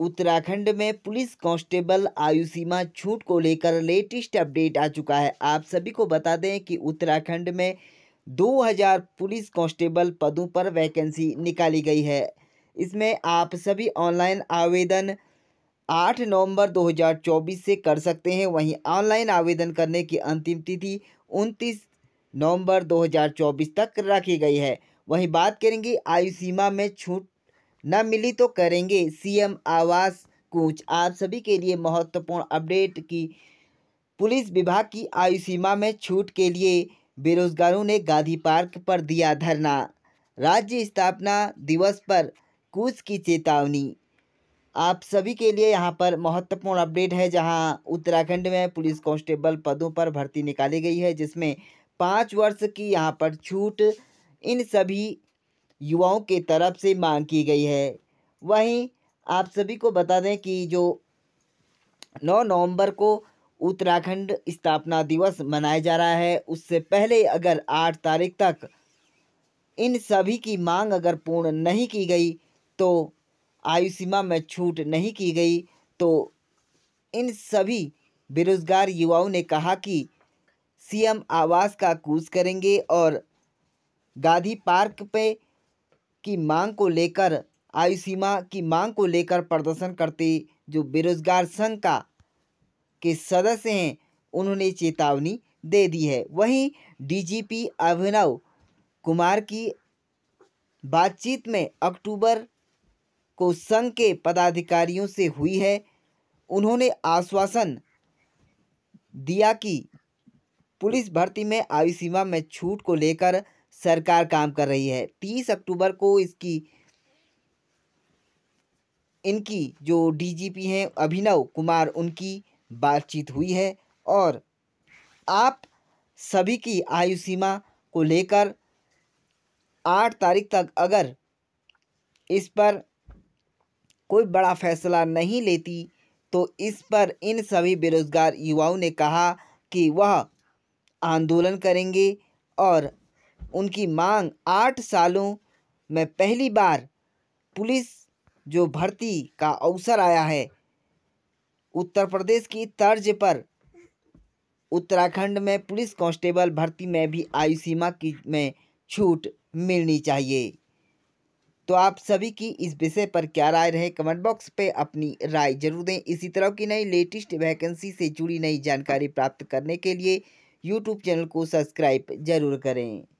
उत्तराखंड में police constable आयु सीमा छूट को लेकर लेटेस्ट अपडेट आ चुका है आप सभी को बता दें कि उत्तराखंड में 2000 पुलिस कांस्टेबल पदों पर वैकेंसी निकाली गई है इसमें आप सभी ऑनलाइन आवेदन 8 नवंबर 2024 से कर सकते हैं वहीं ऑनलाइन आवेदन करने की अंतिम तिथि 29 नवंबर 2024 तक रखी गई है वहीं बात करेंगे आयु सीमा में छूट न मिली तो करेंगे सीएम आवास कूच आप सभी के लिए महत्वपूर्ण अपडेट की पुलिस विभाग की आयु सीमा में छूट के लिए बेरोजगारों ने गांधी पार्क पर दिया धरना राज्य स्थापना दिवस पर कूच की चेतावनी आप सभी के लिए यहां पर महत्वपूर्ण अपडेट है जहां उत्तराखंड में पुलिस कांस्टेबल पदों पर भर्ती निकाली गई है जिसमें पाँच वर्ष की यहां पर छूट इन सभी युवाओं के तरफ से मांग की गई है वहीं आप सभी को बता दें कि जो 9 नवंबर को उत्तराखंड स्थापना दिवस मनाया जा रहा है उससे पहले अगर 8 तारीख तक इन सभी की मांग अगर पूर्ण नहीं की गई तो आयु सीमा में छूट नहीं की गई तो इन सभी बेरोजगार युवाओं ने कहा कि सीएम आवास का कूच करेंगे और गांधी पार्क पे की मांग को लेकर आयु सीमा की मांग को लेकर प्रदर्शन करते जो बेरोजगार संघ का के सदस्य हैं उन्होंने चेतावनी दे दी है वहीं डीजीपी अभिनव कुमार की बातचीत में अक्टूबर को संघ के पदाधिकारियों से हुई है उन्होंने आश्वासन दिया कि पुलिस भर्ती में आयु सीमा में छूट को लेकर सरकार काम कर रही है तीस अक्टूबर को इसकी इनकी जो डीजीपी हैं अभिनव कुमार उनकी बातचीत हुई है और आप सभी की आयु सीमा को लेकर आठ तारीख तक अगर इस पर कोई बड़ा फैसला नहीं लेती तो इस पर इन सभी बेरोज़गार युवाओं ने कहा कि वह आंदोलन करेंगे और उनकी मांग आठ सालों में पहली बार पुलिस जो भर्ती का अवसर आया है उत्तर प्रदेश की तर्ज पर उत्तराखंड में पुलिस कांस्टेबल भर्ती में भी आयु सीमा की में छूट मिलनी चाहिए तो आप सभी की इस विषय पर क्या राय रहे कमेंट बॉक्स पे अपनी राय जरूर दें इसी तरह की नई लेटेस्ट वैकेंसी से जुड़ी नई जानकारी प्राप्त करने के लिए यूट्यूब चैनल को सब्सक्राइब जरूर करें